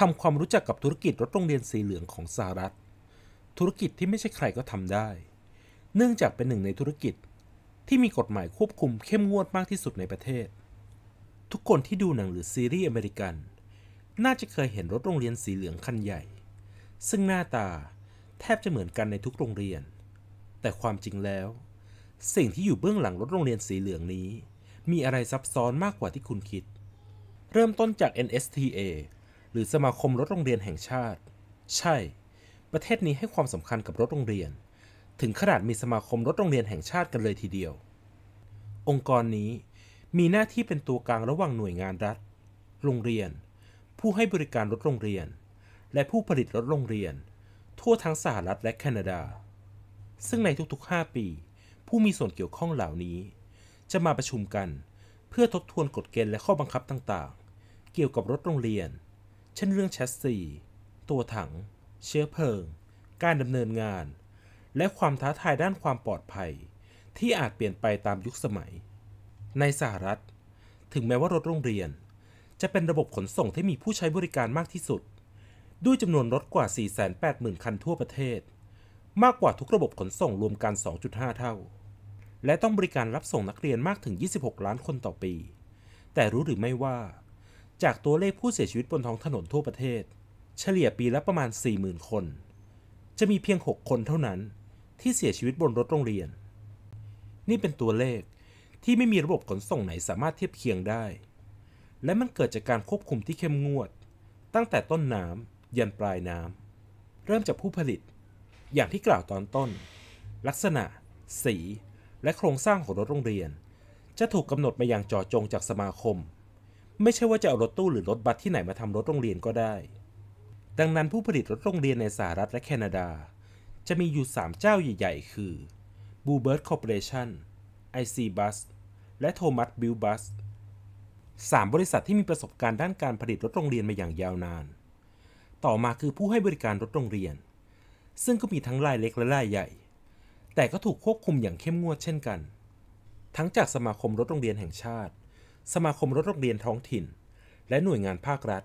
ทำความรู้จักกับธุรกิจรถโรงเรียนสีเหลืองของสหรัฐ ธุรกิจที่ไม่ใช่ใครก็ทำได้ เนื่องจากเป็นหนึ่งในธุรกิจที่มีกฎหมายควบคุมเข้มงวดมากที่สุดในประเทศ ทุกคนที่ดูหนังหรือซีรีส์อเมริกันน่าจะเคยเห็นรถโรงเรียนสีเหลืองคันใหญ่ ซึ่งหน้าตาแทบจะเหมือนกันในทุกโรงเรียน แต่ความจริงแล้ว สิ่งที่อยู่เบื้องหลังรถโรงเรียนสีเหลืองนี้ มีอะไรซับซ้อนมากกว่าที่คุณคิด เริ่มต้นจาก NSTA หรือสมาคมรถโรงเรียนแห่งชาติ ใช่ ประเทศนี้ให้ความสำคัญกับรถโรงเรียน ถึงขนาดมีสมาคมรถโรงเรียนแห่งชาติกันเลยทีเดียว องค์กรนี้มีหน้าที่เป็นตัวกลางระหว่างหน่วยงานรัฐ โรงเรียน ผู้ให้บริการรถโรงเรียน และผู้ผลิตรถโรงเรียน ทั่วทั้งสหรัฐและแคนาดา ซึ่งในทุกๆ 5 ปี ผู้มีส่วนเกี่ยวข้องเหล่านี้ จะมาประชุมกันเพื่อทบทวนกฎเกณฑ์และข้อบังคับต่างๆ เกี่ยวกับรถโรงเรียนเช่นเรื่องแชสซี ตัวถัง เชื้อเพลิง การดำเนินงาน และความท้าทายด้านความปลอดภัย ที่อาจเปลี่ยนไปตามยุคสมัย ในสหรัฐ ถึงแม้ว่ารถโรงเรียน จะเป็นระบบขนส่งที่มีผู้ใช้บริการมากที่สุด ด้วยจำนวนรถกว่า 480,000 คันทั่วประเทศ มากกว่าทุกระบบขนส่งรวมกัน 2.5 เท่า และต้องบริการรับส่งนักเรียนมากถึง 26 ล้านคนต่อปี แต่รู้หรือไม่ว่าจากตัวเลขผู้เสียชีวิตบนท้องถนนทั่วประเทศ เฉลี่ยปีละประมาณ 40,000 คน จะมีเพียง 6 คน เท่านั้นที่เสียชีวิตบนรถโรงเรียน นี่เป็นตัวเลขที่ไม่มีระบบขนส่งไหนสามารถเทียบเคียงได้ และมันเกิดจากการควบคุมที่เข้มงวด ตั้งแต่ต้นน้ำยันปลายน้ำเริ่มจากผู้ผลิตอย่างที่กล่าวตอนต้น ลักษณะ สีและโครงสร้างของรถโรงเรียน จะถูกกำหนดมาอย่างจ่อจงจากสมาคมไม่ใช่ว่าจะเอารถตู้หรือรถบัสที่ไหนมาทำรถโรงเรียนก็ได้ ดังนั้นผู้ผลิตรถโรงเรียนในสหรัฐและแคนาดา จะมีอยู่3เจ้าใหญ่ๆ คือ Bluebird Corporation IC Bus และ Thomas b u i l Bus 3บริษัทที่มีประสบการณ์ด้านการผลิตรถโรงเรียนมาอย่างยาวนาน ต่อมาคือผู้ให้บริการรถโรงเรียน ซึ่งก็มีทั้งรายเล็กและรายใหญ่ แต่ก็ถูกควบคุมอย่างเข้มงวดเช่นกัน ทั้งจากสมาคมรถโรงเรียนแห่งชาติสมาคมรถโรงเรียนท้องถิ่น และหน่วยงานภาครัฐ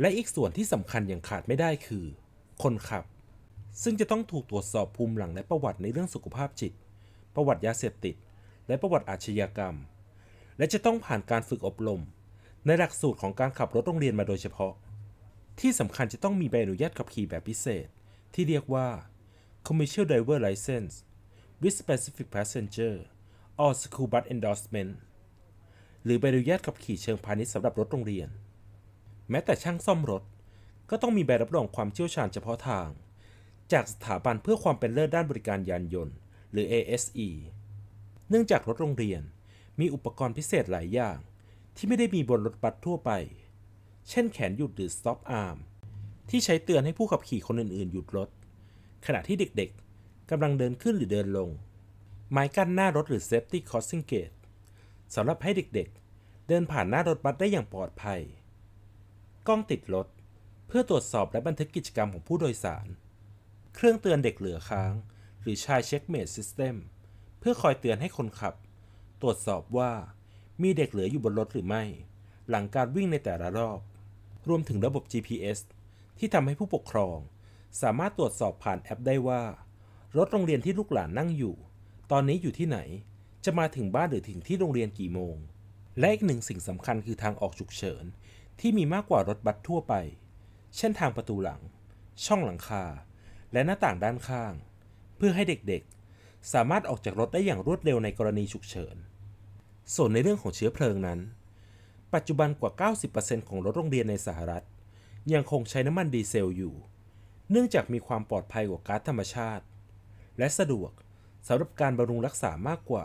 และอีกส่วนที่สำคัญอย่างขาดไม่ได้คือ คนขับ ซึ่งจะต้องถูกตรวจสอบภูมิหลังและประวัติในเรื่องสุขภาพจิต ประวัติยาเสพติด และประวัติอาชญากรรม และจะต้องผ่านการฝึกอบรม ในหลักสูตรของการขับรถโรงเรียนมาโดยเฉพาะ ที่สำคัญจะต้องมีใบอนุญาตขับขี่แบบพิเศษที่เรียกว่า Commercial Driver License with Specific Passenger or School Bus Endorsement หรือใบอนุญาตขับขี่เชิงพาณิชย์สำหรับรถโรงเรียน แม้แต่ช่างซ่อมรถ ก็ต้องมีใบรับรองความเชี่ยวชาญเฉพาะทาง จากสถาบันเพื่อความเป็นเลิศด้านบริการยานยนต์ หรือ ASE เนื่องจากรถโรงเรียนมีอุปกรณ์พิเศษหลายอย่าง ที่ไม่ได้มีบนรถบัสทั่วไป เช่นแขนหยุดหรือ stop arm ที่ใช้เตือนให้ผู้ขับขี่คนอื่นๆ หยุดรถขณะที่เด็กๆกำลังเดินขึ้นหรือเดินลง ไม้กั้นหน้ารถหรือ safety crossing gate สำหรับให้เด็กๆ เดินผ่านหน้ารถบัสได้อย่างปลอดภัย กล้องติดรถ เพื่อตรวจสอบและบันทึกกิจกรรมของผู้โดยสาร เครื่องเตือนเด็กเหลือค้าง หรือชายเช็คเมดซิสเต็มเพื่อคอยเตือนให้คนขับ ตรวจสอบว่ามีเด็กเหลืออยู่บนรถหรือไม่ หลังการวิ่งในแต่ละรอบ รวมถึงระบบ GPS ที่ทำให้ผู้ปกครอง สามารถตรวจสอบผ่านแอปได้ว่ารถโรงเรียนที่ลูกหลานนั่งอยู่ ตอนนี้อยู่ที่ไหนจะมาถึงบ้านหรือถึงที่โรงเรียนกี่โมง และอีกหนึ่งสิ่งสำคัญคือทางออกฉุกเฉินที่มีมากกว่ารถบัสทั่วไป เช่นทางประตูหลัง ช่องหลังคา และหน้าต่างด้านข้าง เพื่อให้เด็กๆ สามารถออกจากรถได้อย่างรวดเร็วในกรณีฉุกเฉิน ส่วนในเรื่องของเชื้อเพลิงนั้น ปัจจุบันกว่า 90%ของรถโรงเรียนในสหรัฐยังคงใช้น้ำมันดีเซลอยู่ เนื่องจากมีความปลอดภัยกว่าก๊าซธรรมชาติ และสะดวกสำหรับการบำรุงรักษามากกว่า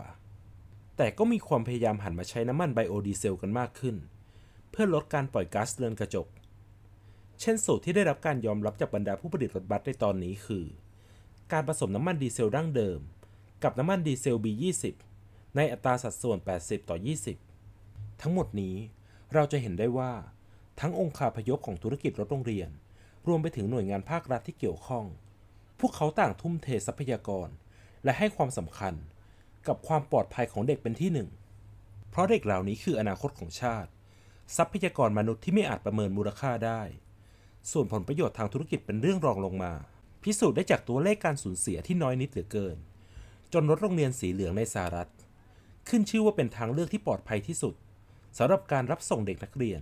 แต่ก็มีความพยายามหันมาใช้น้ำมันไบโอดีเซลกันมากขึ้น เพื่อลดการปล่อยก๊าซเรือนกระจก เช่นสูตรที่ได้รับการยอมรับจากบรรดาผู้ผลิตรถบัสในตอนนี้คือ การผสมน้ำมันดีเซลดั้งเดิม กับน้ำมันดีเซล B20 ในอัตราสัดส่วน 80 ต่อ 20 ทั้งหมดนี้เราจะเห็นได้ว่า ทั้งองค์คาพยพของธุรกิจรถโรงเรียน รวมไปถึงหน่วยงานภาครัฐที่เกี่ยวข้อง พวกเขาต่างทุ่มเททรัพยากร และให้ความสำคัญกับความปลอดภัยของเด็กเป็นที่หนึ่งเพราะเด็กเหล่านี้คืออนาคตของชาติ ทรัพยากรมนุษย์ที่ไม่อาจประเมินมูลค่าได้ ส่วนผลประโยชน์ทางธุรกิจเป็นเรื่องรองลงมา พิสูจน์ได้จากตัวเลขการสูญเสียที่น้อยนิดเหลือเกิน จนรถโรงเรียนสีเหลืองในสหรัฐขึ้นชื่อว่าเป็นทางเลือกที่ปลอดภัยที่สุดสำหรับการรับส่งเด็กนักเรียน